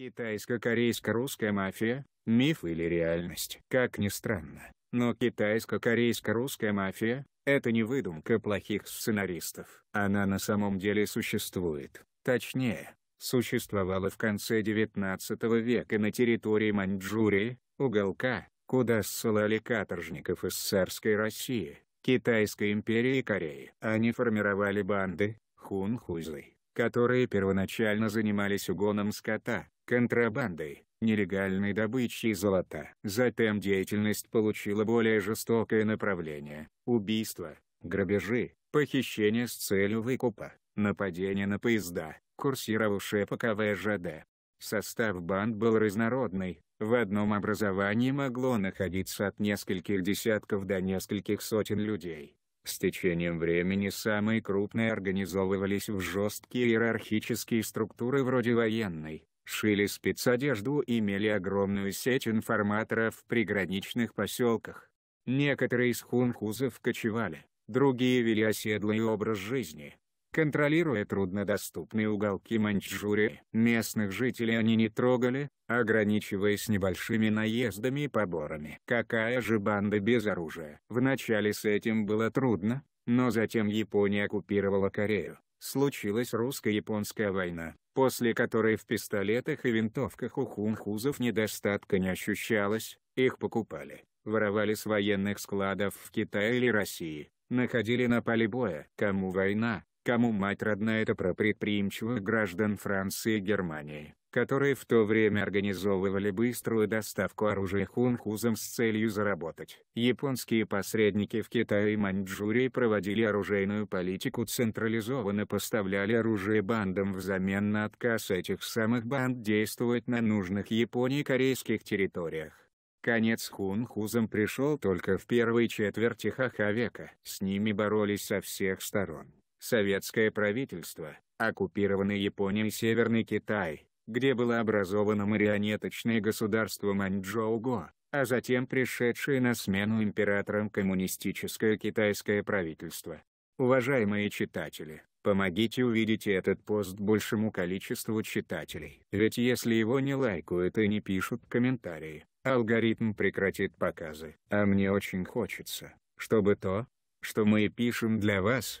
Китайско-корейско-русская мафия – миф или реальность? Как ни странно, но китайско-корейско-русская мафия – это не выдумка плохих сценаристов. Она на самом деле существует. Точнее, существовала в конце XIX века на территории Маньчжурии, уголка, куда ссылали каторжников из царской России, Китайской империи и Кореи. Они формировали банды, хунхузы, которые первоначально занимались угоном скота, контрабандой, нелегальной добычей золота. Затем деятельность получила более жестокое направление – убийства, грабежи, похищения с целью выкупа, нападения на поезда, курсировавшие по КВЖД. Состав банд был разнородный, в одном образовании могло находиться от нескольких десятков до нескольких сотен людей. С течением времени самые крупные организовывались в жесткие иерархические структуры вроде военной, шили спецодежду и имели огромную сеть информаторов в приграничных поселках. Некоторые из хунхузов кочевали, другие вели оседлый образ жизни, контролируя труднодоступные уголки Маньчжурии. Местных жителей они не трогали, ограничиваясь небольшими наездами и поборами. Какая же банда без оружия? Вначале с этим было трудно, но затем Япония оккупировала Корею. Случилась русско-японская война, после которой в пистолетах и винтовках у хунхузов недостатка не ощущалось, их покупали, воровали с военных складов в Китае или России, находили на поле боя. Кому война, кому мать родная это про предприимчивых граждан Франции и Германии, которые в то время организовывали быструю доставку оружия хунхузам с целью заработать. Японские посредники в Китае и Маньчжурии проводили оружейную политику централизованно поставляли оружие бандам взамен на отказ этих самых банд действовать на нужных Японии корейских территориях. Конец хунхузам пришел только в первой четверти ХХ века. С ними боролись со всех сторон советское правительство, оккупированный Японией Северный Китай, где было образовано марионеточное государство Маньчжоуго, а затем пришедшее на смену императорам коммунистическое китайское правительство. Уважаемые читатели, помогите увидеть этот пост большему количеству читателей. Ведь если его не лайкают и не пишут комментарии, алгоритм прекратит показы. А мне очень хочется, чтобы то, что мы пишем для вас,